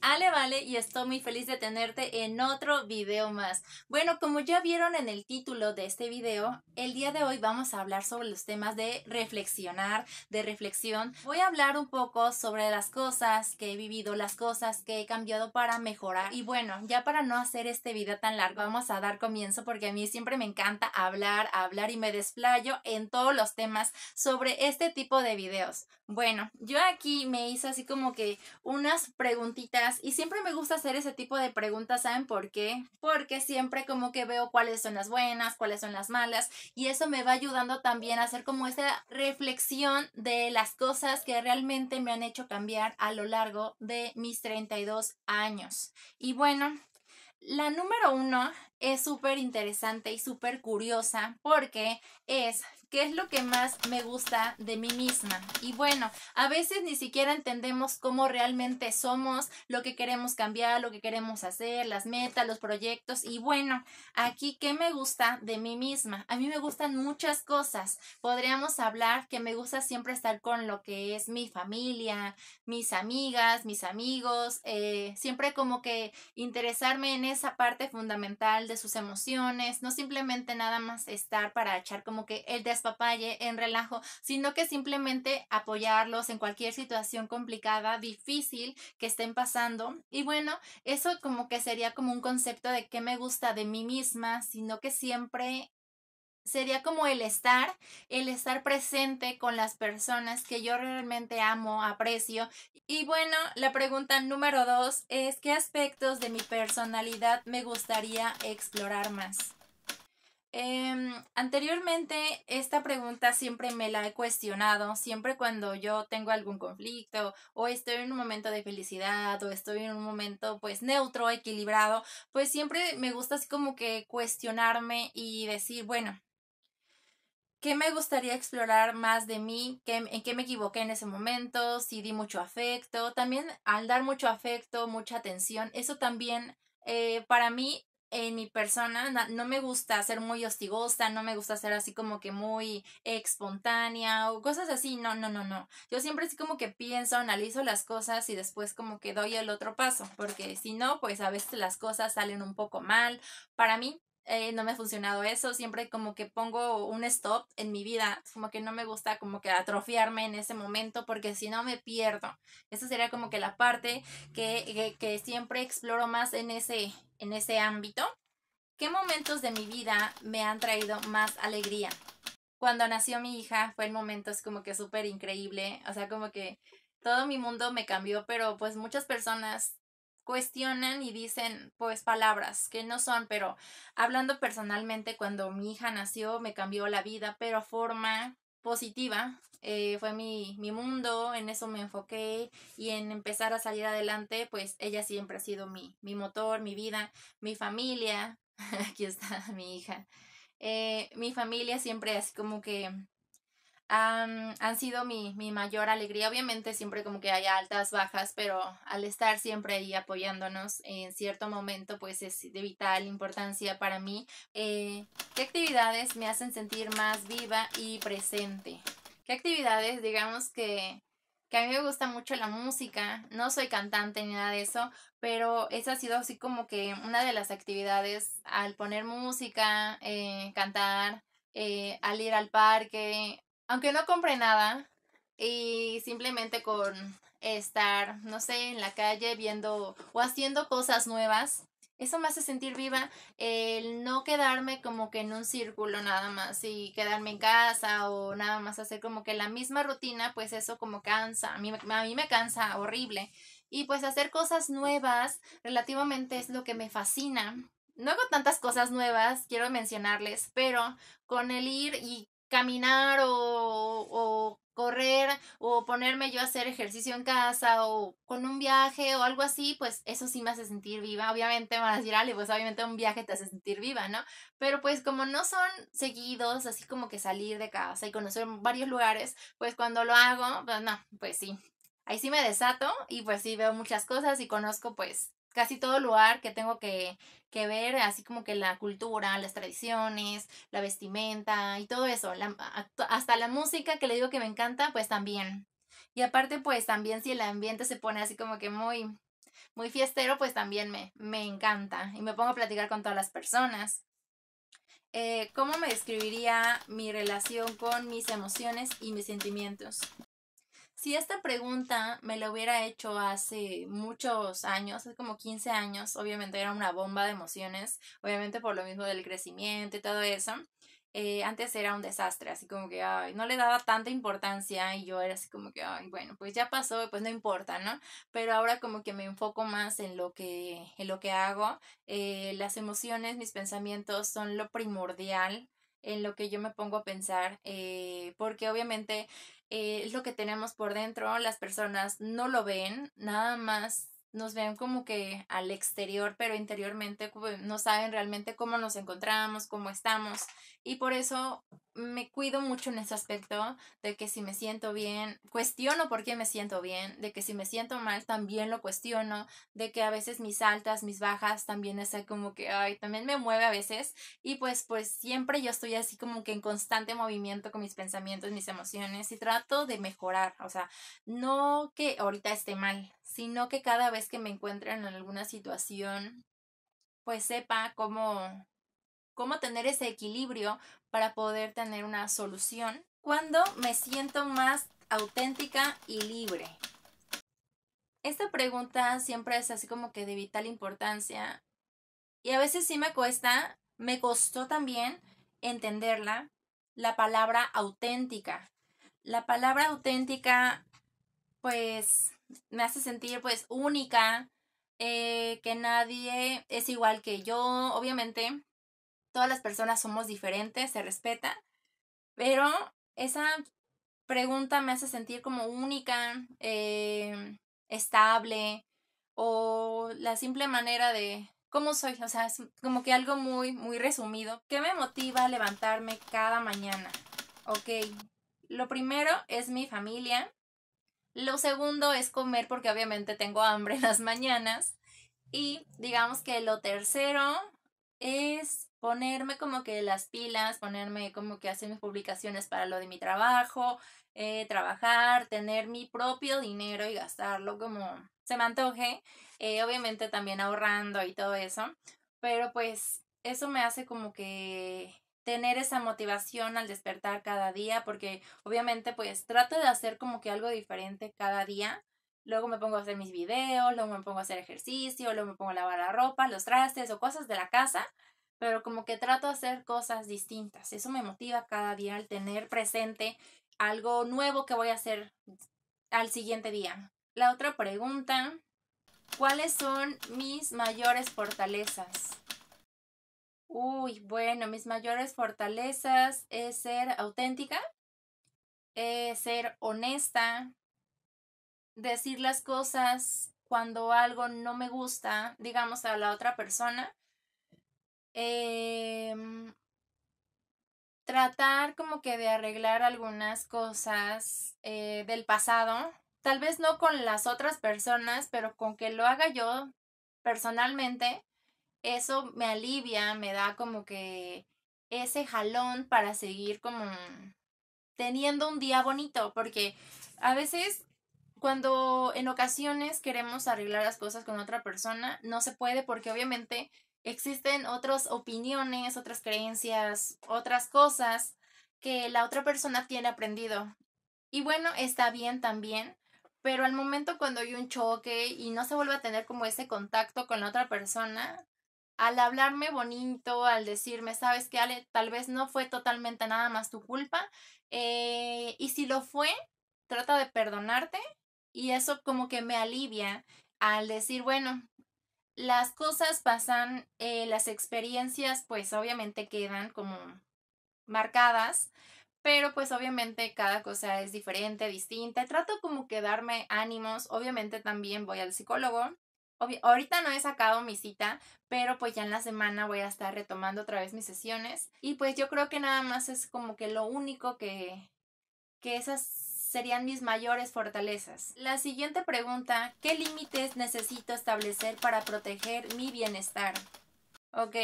Ale Vale y estoy muy feliz de tenerte en otro video más. Bueno, como ya vieron en el título de este video, el día de hoy vamos a hablar sobre los temas de reflexionar, de reflexión. Voy a hablar un poco sobre las cosas que he vivido, las cosas que he cambiado para mejorar. Y bueno, ya para no hacer este video tan largo, vamos a dar comienzo porque a mí siempre me encanta hablar, hablar y me desplayo en todos los temas sobre este tipo de videos. Bueno, yo aquí me hice así como que unas preguntitas y siempre me gusta hacer ese tipo de preguntas, ¿saben por qué? Porque siempre como que veo cuáles son las buenas, cuáles son las malas y eso me va ayudando también a hacer como esa reflexión de las cosas que realmente me han hecho cambiar a lo largo de mis 32 años. Y bueno, la número uno es súper interesante y súper curiosa porque es qué es lo que más me gusta de mí misma. Y bueno, a veces ni siquiera entendemos cómo realmente somos, lo que queremos cambiar, lo que queremos hacer, las metas, los proyectos. Y bueno, aquí, ¿qué me gusta de mí misma? A mí me gustan muchas cosas. Podríamos hablar que me gusta siempre estar con lo que es mi familia, mis amigas, mis amigos, eh, siempre como que interesarme en esa parte fundamental de sus emociones, no simplemente nada más estar para echar como que el descanso papalle en relajo, sino que simplemente apoyarlos en cualquier situación complicada, difícil que estén pasando. Y bueno, eso como que sería como un concepto de qué me gusta de mí misma, sino que siempre sería como el estar, el estar presente con las personas que yo realmente amo, aprecio. Y bueno, la pregunta número dos es, ¿qué aspectos de mi personalidad me gustaría explorar más? Em, anteriormente, esta pregunta siempre me la he cuestionado, siempre cuando yo tengo algún conflicto o estoy en un momento de felicidad o estoy en un momento pues neutro, equilibrado, pues siempre me gusta así como que cuestionarme y decir, bueno, ¿qué me gustaría explorar más de mí? ¿En qué me equivoqué en ese momento? Si di mucho afecto. También al dar mucho afecto, mucha atención, eso también eh, para mí en mi persona no, me gusta ser muy hostigosa, no me gusta ser así como que muy espontánea o cosas así, no, no, no, no. Yo siempre así como que pienso, analizo las cosas y después como que doy el otro paso, porque si no, pues a veces las cosas salen un poco mal para mí eh, no me ha funcionado eso, siempre como que pongo un stop en mi vida, como que no me gusta como que atrofiarme en ese momento porque si no me pierdo. Esa sería como que la parte que, siempre exploro más en ese, en ese ámbito. ¿Qué momentos de mi vida me han traído más alegría? Cuando nació mi hija fue el momento, es como que súper increíble, o sea, como que todo mi mundo me cambió, pero pues muchas personas cuestionan y dicen pues palabras que no son, pero hablando personalmente, cuando mi hija nació me cambió la vida, pero a forma positiva. Eh, fue mi, mundo, en eso me enfoqué y en empezar a salir adelante, pues ella siempre ha sido mi, mi motor, mi vida, mi familia. Aquí está mi hija. Eh, mi familia siempre así como que han sido mi, mayor alegría. Obviamente siempre como que hay altas, bajas, pero al estar siempre ahí apoyándonos en cierto momento, pues es de vital importancia para mí. Eh, ¿Qué actividades me hacen sentir más viva y presente? ¿Qué actividades, digamos que... a mí me gusta mucho la música, no soy cantante ni nada de eso, pero esa ha sido así como que una de las actividades al poner música, eh, cantar, eh, al ir al parque, aunque no compré nada y simplemente con estar, no sé, en la calle viendo o haciendo cosas nuevas, eso me hace sentir viva el no quedarme como que en un círculo nada más y quedarme en casa o nada más hacer como que la misma rutina, pues eso como cansa, a mí, a mí me cansa horrible. Y pues hacer cosas nuevas relativamente es lo que me fascina. No hago tantas cosas nuevas, quiero mencionarles, pero con el ir y caminar o, o correr o ponerme yo a hacer ejercicio en casa o con un viaje o algo así, pues eso sí me hace sentir viva. Obviamente van a decir, Ale, pues obviamente un viaje te hace sentir viva, ¿no? Pero pues como no son seguidos, así como que salir de casa y conocer varios lugares, pues cuando lo hago, pues no, pues sí. Ahí sí me desato y pues sí veo muchas cosas y conozco pues casi todo lugar que tengo que, que, ver, así como que la cultura, las tradiciones, la vestimenta y todo eso, hasta la música que le digo que me encanta, pues también. Y aparte, pues también si el ambiente se pone así como que muy, muy fiestero, pues también me, me encanta y me pongo a platicar con todas las personas. Eh, ¿Cómo me describiría mi relación con mis emociones y mis sentimientos? si esta pregunta me la hubiera hecho hace muchos años, hace como 15 años, obviamente era una bomba de emociones, obviamente por lo mismo del crecimiento y todo eso. Eh, antes era un desastre, así como que no le daba tanta importancia y yo era así como que, bueno, pues ya pasó, pues no importa, ¿no? Pero ahora como que me enfoco más en lo que, lo que hago. Eh, las emociones, mis pensamientos son lo primordial en lo que yo me pongo a pensar, eh, porque obviamente eh, es lo que tenemos por dentro, las personas no lo ven, nada más nos ven como que al exterior, pero interiormente pues, no saben realmente cómo nos encontramos, cómo estamos y por eso me cuido mucho en ese aspecto de que si me siento bien, cuestiono por qué me siento bien, de que si me siento mal, también lo cuestiono, de que a veces mis altas, mis bajas, también es como que, ay, también me mueve a veces y pues, pues siempre yo estoy así como que en constante movimiento con mis pensamientos, mis emociones y trato de mejorar, o sea, no que ahorita esté mal, sino que cada vez que me encuentre en alguna situación, pues sepa cómo cómo tener ese equilibrio para poder tener una solución ¿Cuándo me siento más auténtica y libre. Esta pregunta siempre es así como que de vital importancia y a veces sí me cuesta, me costó también entenderla, la palabra auténtica. La palabra auténtica pues me hace sentir pues única, eh, que nadie es igual que yo, obviamente todas las personas somos diferentes, se respeta, pero esa pregunta me hace sentir como única, em, estable, o la simple manera de cómo soy, o sea, es como que algo muy, muy resumido. ¿Qué me motiva a levantarme cada mañana? Ok, lo primero es mi familia, lo segundo es comer porque obviamente tengo hambre en las mañanas y digamos que lo tercero es ponerme como que las pilas, ponerme como que hacer mis publicaciones para lo de mi trabajo, eh, trabajar, tener mi propio dinero y gastarlo como se me antoje, eh, obviamente también ahorrando y todo eso, pero pues eso me hace como que tener esa motivación al despertar cada día, porque obviamente pues trato de hacer como que algo diferente cada día luego me pongo a hacer mis videos, luego me pongo a hacer ejercicio, luego me pongo a lavar la ropa, los trastes o cosas de la casa, pero como que trato de hacer cosas distintas. Eso me motiva cada día al tener presente algo nuevo que voy a hacer al siguiente día. La otra pregunta, ¿cuáles son mis mayores fortalezas? Uy, bueno, mis mayores fortalezas es ser auténtica, es eh, ser honesta, decir las cosas cuando algo no me gusta, digamos, a la otra persona. Em, tratar como que de arreglar algunas cosas eh, del pasado, tal vez no con las otras personas, pero con que lo haga yo personalmente, eso me alivia, me da como que ese jalón para seguir como teniendo un día bonito, porque a veces cuando en ocasiones queremos arreglar las cosas con otra persona, no se puede porque obviamente existen otras opiniones, otras creencias, otras cosas que la otra persona tiene aprendido. Y bueno, está bien también, pero al momento cuando hay un choque y no se vuelve a tener como ese contacto con la otra persona, al hablarme bonito, al decirme, sabes que Ale, tal vez no fue totalmente nada más tu culpa, eh, y si lo fue, trata de perdonarte y eso como que me alivia al decir, bueno, las cosas pasan, eh, las experiencias pues obviamente quedan como marcadas, pero pues obviamente cada cosa es diferente, distinta. Trato como que darme ánimos, obviamente también voy al psicólogo. ahorita no he sacado mi cita, pero pues ya en la semana voy a estar retomando otra vez mis sesiones. Y pues yo creo que nada más es como que lo único que, que esas serían mis mayores fortalezas. La siguiente pregunta, ¿qué límites necesito establecer para proteger mi bienestar? Ok,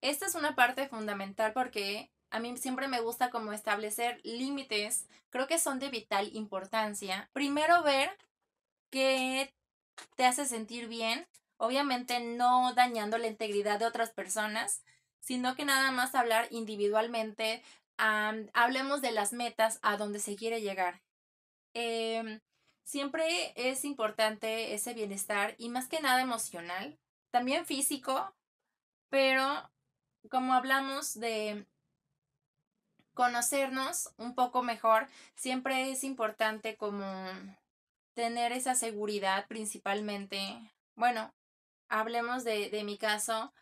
esta es una parte fundamental porque a mí siempre me gusta como establecer límites, creo que son de vital importancia. Primero ver qué te hace sentir bien, obviamente no dañando la integridad de otras personas, sino que nada más hablar individualmente, hablemos de las metas a donde se quiere llegar. Em, siempre es importante ese bienestar y más que nada emocional, también físico, pero como hablamos de conocernos un poco mejor, siempre es importante como tener esa seguridad principalmente. Bueno, hablemos de, mi caso.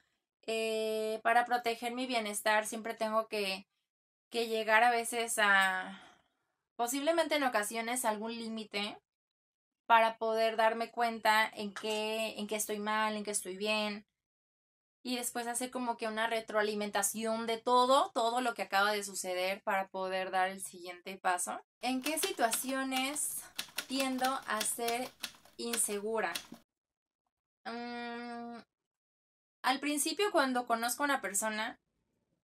Eh, para proteger mi bienestar siempre tengo que, que llegar a veces a, posiblemente en ocasiones algún límite para poder darme cuenta en qué, en estoy mal, en qué estoy bien. Y después hacer como que una retroalimentación de todo, todo lo que acaba de suceder para poder dar el siguiente paso. ¿En qué situaciones tiendo a ser insegura? Mm, al principio cuando conozco a una persona,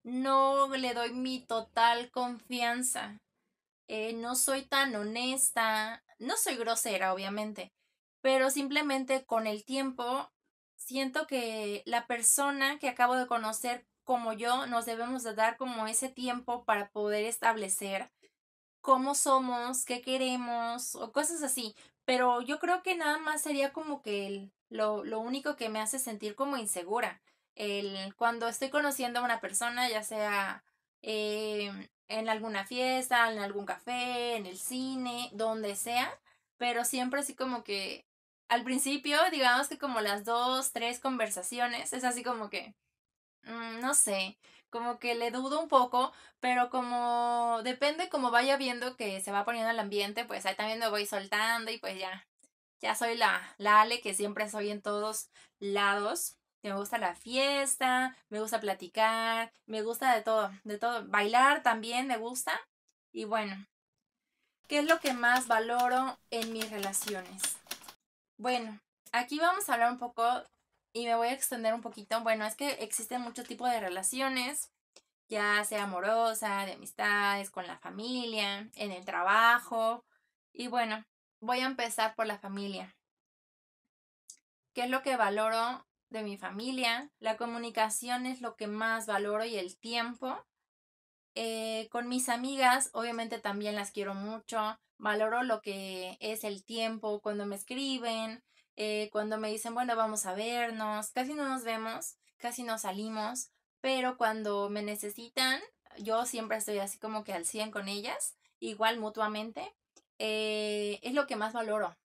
no le doy mi total confianza eh, no soy tan honesta, no soy grosera, obviamente, pero simplemente con el tiempo siento que la persona que acabo de conocer como yo nos debemos de dar como ese tiempo para poder establecer cómo somos, qué queremos o cosas así. Pero yo creo que nada más sería como que lo, lo único que me hace sentir como insegura. El, cuando estoy conociendo a una persona, ya sea eh, en alguna fiesta, en algún café, en el cine, donde sea, pero siempre así como que al principio, digamos que como las dos, tres conversaciones, es así como que, mm, no sé, como que le dudo un poco, pero como depende como vaya viendo que se va poniendo el ambiente, pues ahí también me voy soltando y pues ya, ya soy la, la Ale que siempre soy en todos lados me gusta la fiesta, me gusta platicar, me gusta de todo, de todo. Bailar también me gusta. Y bueno, ¿qué es lo que más valoro en mis relaciones? Bueno, aquí vamos a hablar un poco y me voy a extender un poquito. Bueno, es que existen muchos tipos de relaciones, ya sea amorosa, de amistades, con la familia, en el trabajo. Y bueno, voy a empezar por la familia. ¿Qué es lo que valoro de mi familia. La comunicación es lo que más valoro y el tiempo. Eh, con mis amigas, obviamente también las quiero mucho. Valoro lo que es el tiempo, cuando me escriben, eh, cuando me dicen, bueno, vamos a vernos. Casi no nos vemos, casi no salimos, pero cuando me necesitan, yo siempre estoy así como que al 100 con ellas, igual mutuamente. Eh, es lo que más valoro,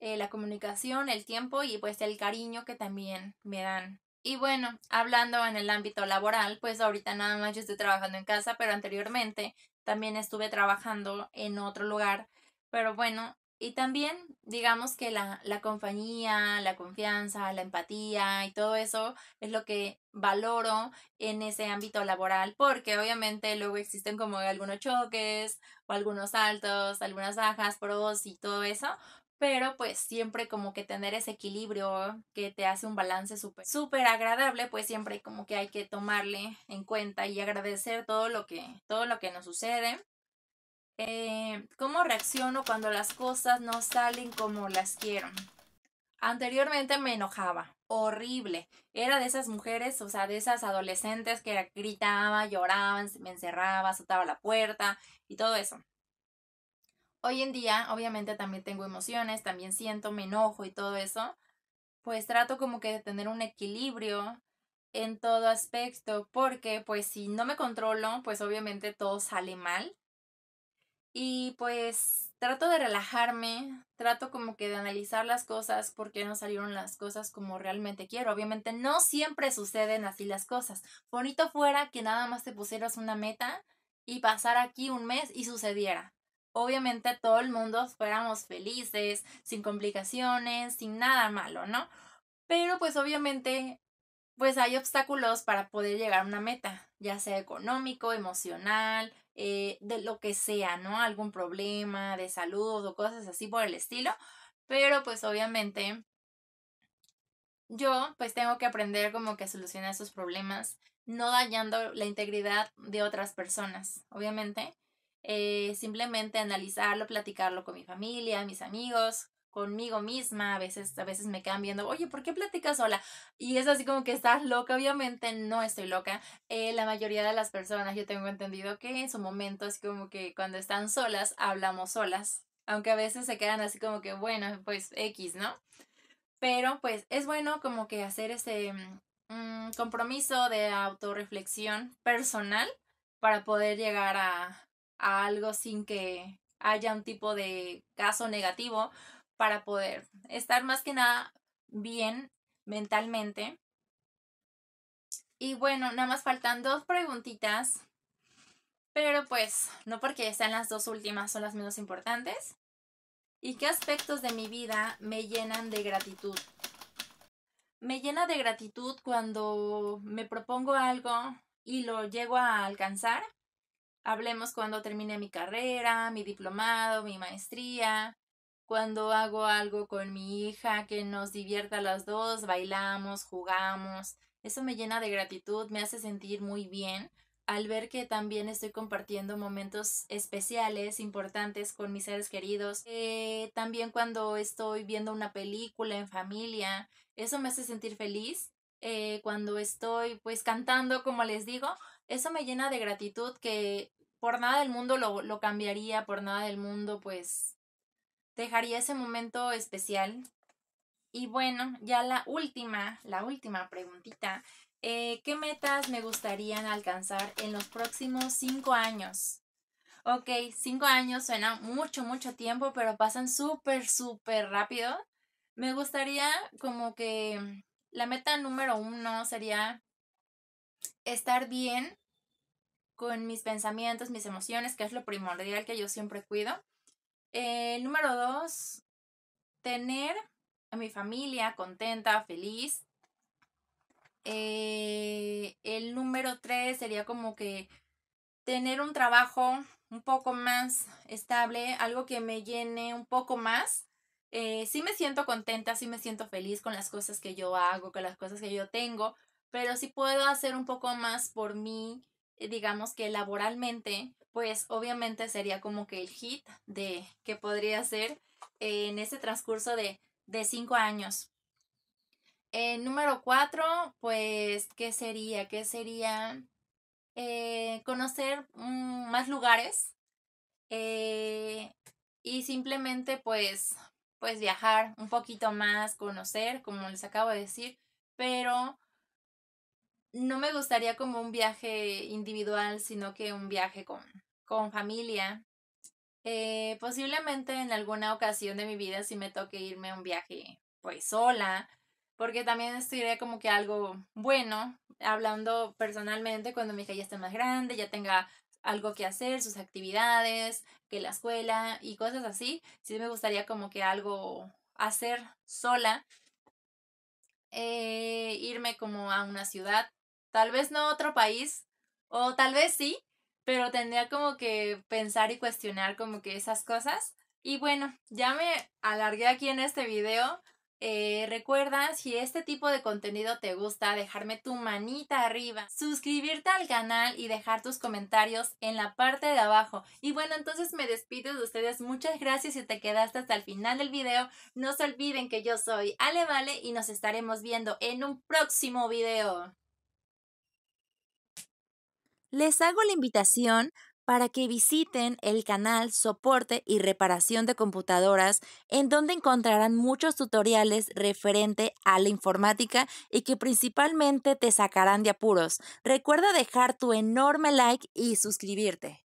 eh, la comunicación, el tiempo y pues el cariño que también me dan. Y bueno, hablando en el ámbito laboral, pues ahorita nada más yo estoy trabajando en casa, pero anteriormente también estuve trabajando en otro lugar. Pero bueno, y también digamos que la, la compañía, la confianza, la empatía y todo eso es lo que valoro en ese ámbito laboral, porque obviamente luego existen como algunos choques o algunos saltos, algunas bajas, pros y todo eso, pero pues siempre como que tener ese equilibrio que te hace un balance súper, agradable, pues siempre como que hay que tomarle en cuenta y agradecer todo lo que, todo lo que nos sucede. Eh, ¿Cómo reacciono cuando las cosas no salen como las quiero? Anteriormente me enojaba, horrible. Era de esas mujeres, o sea, de esas adolescentes que gritaba, lloraban, me encerraba, azotaba la puerta y todo eso hoy en día, obviamente también tengo emociones, también siento, me enojo y todo eso, pues trato como que de tener un equilibrio en todo aspecto, porque pues si no me controlo, pues obviamente todo sale mal. Y pues trato de relajarme, trato como que de analizar las cosas, porque no salieron las cosas como realmente quiero. Obviamente no siempre suceden así las cosas. Bonito fuera que nada más te pusieras una meta y pasar aquí un mes y sucediera obviamente todo el mundo fuéramos felices, sin complicaciones, sin nada malo, ¿no? Pero pues obviamente pues hay obstáculos para poder llegar a una meta, ya sea económico, emocional, eh, de lo que sea, ¿no? Algún problema de salud o cosas así por el estilo. Pero pues obviamente yo pues tengo que aprender como que solucionar esos problemas, no dañando la integridad de otras personas, obviamente. Eh, simplemente analizarlo, platicarlo con mi familia, mis amigos, conmigo misma, a veces, a veces me quedan viendo, oye, ¿por qué platicas sola? Y es así como que estás loca, obviamente no estoy loca. Eh, la mayoría de las personas, yo tengo entendido que en su momento, es como que cuando están solas, hablamos solas, aunque a veces se quedan así como que, bueno, pues X, ¿no? Pero pues es bueno como que hacer ese mm, compromiso de autorreflexión personal para poder llegar a, a algo sin que haya un tipo de caso negativo para poder estar más que nada bien mentalmente. Y bueno, nada más faltan dos preguntitas, pero pues no porque sean las dos últimas, son las menos importantes. ¿Y qué aspectos de mi vida me llenan de gratitud? Me llena de gratitud cuando me propongo algo y lo llego a alcanzar hablemos cuando termine mi carrera, mi diplomado, mi maestría, cuando hago algo con mi hija que nos divierta a las dos, bailamos, jugamos. Eso me llena de gratitud, me hace sentir muy bien al ver que también estoy compartiendo momentos especiales, importantes con mis seres queridos. Eh, también cuando estoy viendo una película en familia, eso me hace sentir feliz. Eh, cuando estoy pues cantando, como les digo, eso me llena de gratitud que por nada del mundo lo, cambiaría, por nada del mundo pues dejaría ese momento especial. Y bueno, ya la última, la última preguntita. Eh, ¿Qué metas me gustarían alcanzar en los próximos cinco años? Ok, cinco años suena mucho, mucho tiempo, pero pasan súper, súper rápido. Me gustaría como que mm, la meta número uno sería estar bien con mis pensamientos, mis emociones, que es lo primordial que yo siempre cuido. El eh, número dos, tener a mi familia contenta, feliz. Eh, el número tres sería como que tener un trabajo un poco más estable, algo que me llene un poco más. Si eh, sí me siento contenta, sí me siento feliz con las cosas que yo hago, con las cosas que yo tengo, pero si puedo hacer un poco más por mí, eh, digamos que laboralmente, pues obviamente sería como que el hit de que podría ser en ese transcurso de, cinco años. Eh, número cuatro, pues, ¿qué sería? ¿Qué sería? Eh, conocer mm, más lugares y simplemente pues, pues viajar un poquito más, conocer, como les acabo de decir, pero no me gustaría como un viaje individual, sino que un viaje con, con familia. Eh, posiblemente en alguna ocasión de mi vida si me toque irme a un viaje pues sola, porque también estaría como que algo bueno, hablando personalmente cuando mi hija ya esté más grande, ya tenga algo que hacer, sus actividades, que la escuela y cosas así. Sí me gustaría como que algo hacer sola, eh, irme como a una ciudad Tal vez no otro país, o tal vez sí, pero tendría como que pensar y cuestionar como que esas cosas. Y bueno, ya me alargué aquí en este video. Eh, recuerda, si este tipo de contenido te gusta, dejarme tu manita arriba, suscribirte al canal y dejar tus comentarios en la parte de abajo. Y bueno, entonces me despido de ustedes. Muchas gracias si te quedaste hasta el final del video. No se olviden que yo soy Ale Vale y nos estaremos viendo en un próximo video les hago la invitación para que visiten el canal Soporte y Reparación de Computadoras, en donde encontrarán muchos tutoriales referente a la informática y que principalmente te sacarán de apuros. Recuerda dejar tu enorme like y suscribirte.